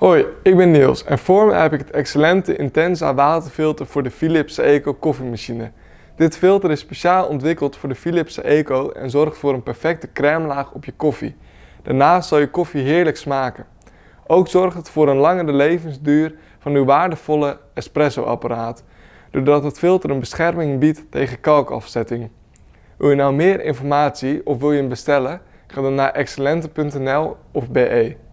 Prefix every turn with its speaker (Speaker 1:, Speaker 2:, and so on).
Speaker 1: Hoi, ik ben Niels en voor me heb ik het excellente Intensa waterfilter voor de Philips Eco koffiemachine. Dit filter is speciaal ontwikkeld voor de Philips Eco en zorgt voor een perfecte crèmelaag op je koffie. Daarnaast zal je koffie heerlijk smaken. Ook zorgt het voor een langere levensduur van uw waardevolle espresso-apparaat, doordat het filter een bescherming biedt tegen kalkafzetting. Wil je nou meer informatie of wil je hem bestellen? Ga dan naar excellente.nl of be.